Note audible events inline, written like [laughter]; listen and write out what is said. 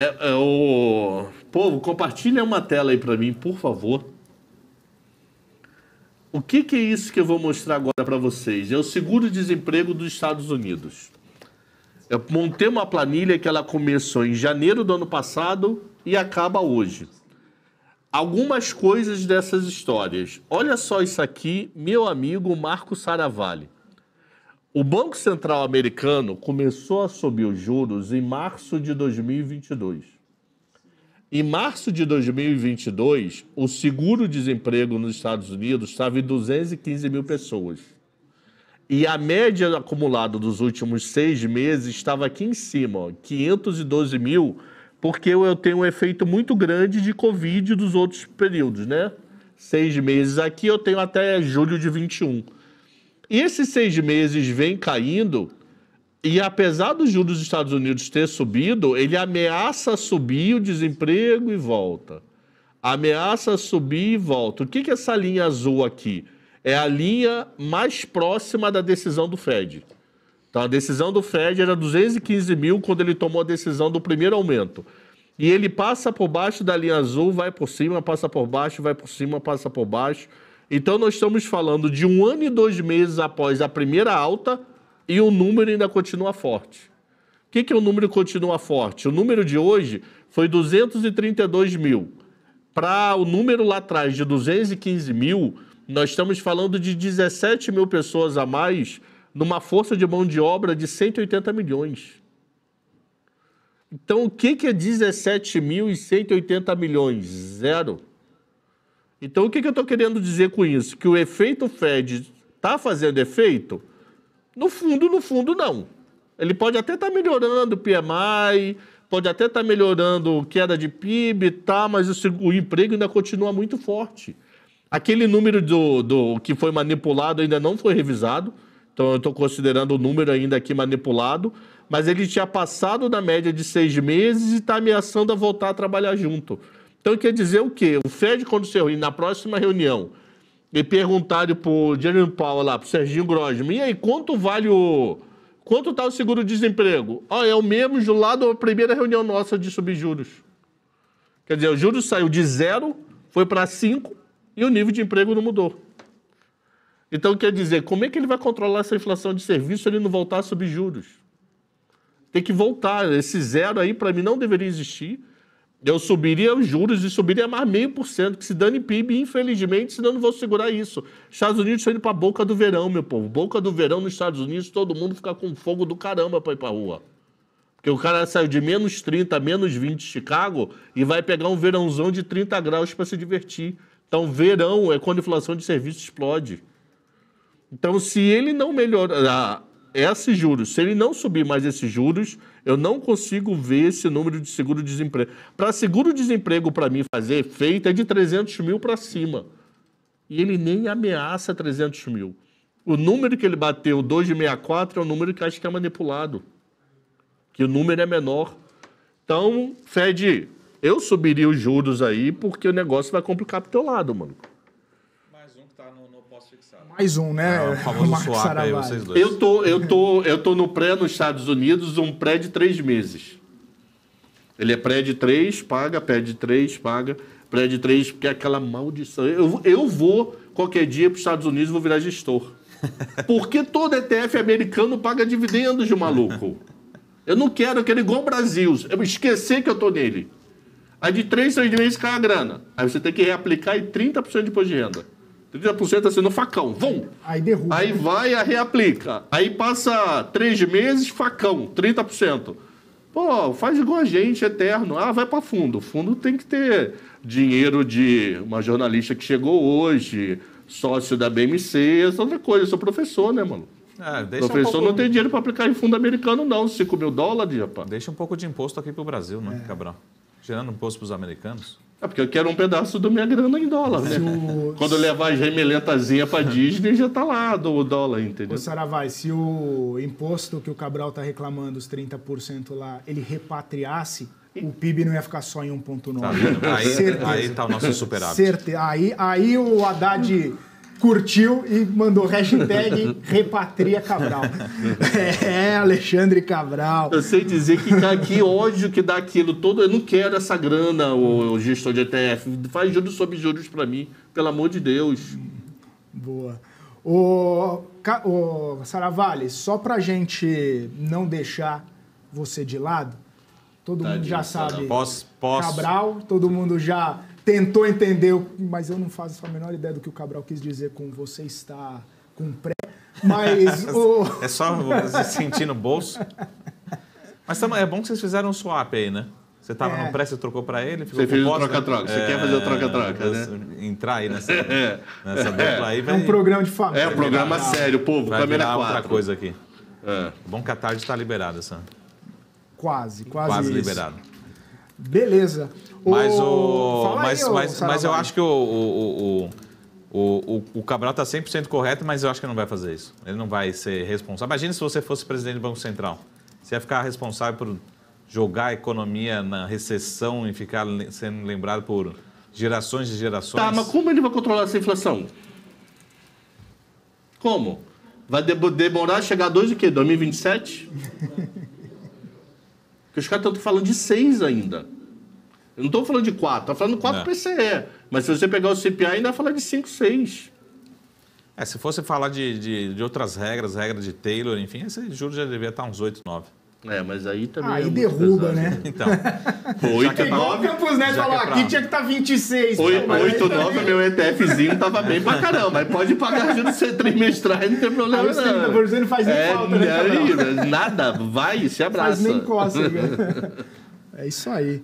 É, é, o... Povo, compartilha uma tela aí para mim, por favor. O que, que, é isso que eu vou mostrar agora para vocês? É o seguro-desemprego dos Estados Unidos. Eu montei uma planilha que ela começou em janeiro do ano passado e acaba hoje. Algumas coisas dessas histórias. Olha só isso aqui, meu amigo Marco Saravalli. O Banco Central americano começou a subir os juros em março de 2022. Em março de 2022, o seguro-desemprego nos Estados Unidos estava em 215 mil pessoas. E a média acumulada dos últimos seis meses estava aqui em cima, ó, 512 mil, porque eu tenho um efeito muito grande de Covid dos outros períodos, né? Seis meses aqui, eu tenho até julho de 21 esses seis meses vem caindo e apesar dos juros dos Estados Unidos ter subido, ele ameaça subir o desemprego e volta. Ameaça subir e volta. O que, que é essa linha azul aqui? É a linha mais próxima da decisão do Fed. Então, a decisão do Fed era 215 mil quando ele tomou a decisão do primeiro aumento. E ele passa por baixo da linha azul, vai por cima, passa por baixo, vai por cima, passa por baixo então nós estamos falando de um ano e dois meses após a primeira alta e o número ainda continua forte. O que, que o número continua forte? O número de hoje foi 232 mil. Para o número lá atrás de 215 mil, nós estamos falando de 17 mil pessoas a mais numa força de mão de obra de 180 milhões. Então, o que, que é 17.180 milhões? Zero. Então, o que, que eu estou querendo dizer com isso? Que o efeito Fed está fazendo efeito? No fundo, no fundo, não. Ele pode até estar tá melhorando o PMI, pode até estar tá melhorando queda de PIB, tá, mas o, o, emprego ainda continua muito forte. Aquele número do, do que foi manipulado ainda não foi revisado, então eu estou considerando o número ainda aqui manipulado, mas ele tinha passado da média de seis meses e está ameaçando a voltar a trabalhar junto. Então quer dizer o quê? O Fed, quando se reunir na próxima reunião, e perguntaram o Jeremy Powell lá, o Serginho Grosman, e aí, quanto vale o. Quanto está o seguro-desemprego? Ah, é o mesmo do lado da primeira reunião nossa de subir juros. Quer dizer, o juros saiu de zero, foi para cinco e o nível de emprego não mudou. Então, quer dizer, como é que ele vai controlar essa inflação de serviço se ele não voltar a subir juros? Tem que voltar. Esse zero aí, para mim, não deveria existir. Eu subiria os juros e subiria mais meio por cento, que se dane PIB, infelizmente, senão eu não vou segurar isso. Estados Unidos está indo para a boca do verão, meu povo. Boca do verão nos Estados Unidos, todo mundo fica com fogo do caramba para ir para rua. Porque o cara saiu de menos 30, menos 20 de Chicago e vai pegar um verãozão de 30 graus para se divertir. Então, verão é quando a inflação de serviços explode. Então, se ele não melhorar é esses juros. Se ele não subir mais esses juros, eu não consigo ver esse número de seguro-desemprego. Para seguro-desemprego, para mim, fazer efeito é de 300 mil para cima. E ele nem ameaça 300 mil. O número que ele bateu, 2,64, é o número que acho que é manipulado. Que o número é menor. Então, Fed, eu subiria os juros aí porque o negócio vai complicar para o teu lado, mano. Né? Mais um, né? É, o famoso Marcos swap aí, vocês dois. Eu tô, eu, tô, eu tô no pré nos Estados Unidos, um pré de três meses. Ele é pré de três, paga, pré de três, paga, pré de três, porque é aquela maldição. Eu, eu vou qualquer dia para os Estados Unidos e vou virar gestor. [laughs] Porque todo ETF americano paga dividendos de maluco. Eu não quero aquele igual o Brasil. Eu esquecer que eu tô nele. Aí de três, três meses cai a grana. Aí você tem que reaplicar e 30% de imposto de renda. 30% assim, no facão. Vum! Aí derruba. Aí vai, a reaplica. Aí passa três meses, facão, 30%. Pô, faz igual a gente, eterno. Ah, vai para fundo. Fundo tem que ter dinheiro de uma jornalista que chegou hoje, sócio da BMC, essa outra coisa. Eu sou professor, né, mano? É, professor um pouco... não tem dinheiro para aplicar em fundo americano, não. 5 mil dólares, rapaz. Deixa um pouco de imposto aqui pro Brasil, né, é. Cabral? Gerando imposto pros americanos. É porque eu quero um pedaço da minha grana em dólar, né? O... Quando eu levar a gemelentazinha pra Disney, já tá lá do dólar, entendeu? Ô, Saravai, se o imposto que o Cabral tá reclamando, os 30% lá, ele repatriasse, o PIB não ia ficar só em 1,9. Tá aí, aí tá o nosso superávit. Certe aí, aí o Haddad curtiu e mandou hashtag repatria Cabral. [laughs] é, Alexandre Cabral. Eu sei dizer que, tá que ódio que dá aquilo todo. Eu não quero essa grana, o, gestor de ETF. Faz juros sobre juros para mim, pelo amor de Deus. Boa. O, o Vale só para gente não deixar você de lado, todo mundo já sabe posso, posso. Cabral, todo mundo já tentou entender, mas eu não faço a menor ideia do que o Cabral quis dizer com você está com pré. Mas [laughs] é o... é só você sentir no bolso. Mas é bom que vocês fizeram um swap aí, né? Você estava é. no pré, você trocou para ele, ficou Você fez o troca-troca, você é... quer fazer o é, troca-troca, né? Entrar aí nessa, [laughs] é. nessa dupla aí. Vai... É um programa de família. É um programa virar, sério, povo, vai câmera 4. outra coisa aqui. É. Bom que a tarde está liberada, Sam. Quase, quase Quase isso. liberado. Beleza. Mas o. o... Mas, aí, mas, mas eu acho que o, o, o, o, o Cabral está 100% correto, mas eu acho que não vai fazer isso. Ele não vai ser responsável. Imagina se você fosse presidente do Banco Central. Você ia ficar responsável por jogar a economia na recessão e ficar sendo lembrado por gerações e gerações. Tá, mas como ele vai controlar essa inflação? Como? Vai demorar a chegar a dois o quê? 2027? Porque os caras estão falando de seis ainda. Eu não estou falando de quatro, estou falando quatro é. PCE. Mas se você pegar o CPI, ainda vai falar de cinco, seis. É, se fosse falar de, de, de outras regras, regra de Taylor, enfim, esse juro já devia estar uns 8, 9. É, mas aí também. Aí é derruba, né? né? Então. 8, 9. O Campos Neto falou: aqui tinha que estar 26. 8, 9, meu ETFzinho tava bem pra caramba. Mas pode pagar ajuda trimestrais, não tem problema aí, não. O 30% não faz nem é, falta, né? Aí, né? nada, vai, se abraça. Faz nem cócega. [laughs] é isso aí.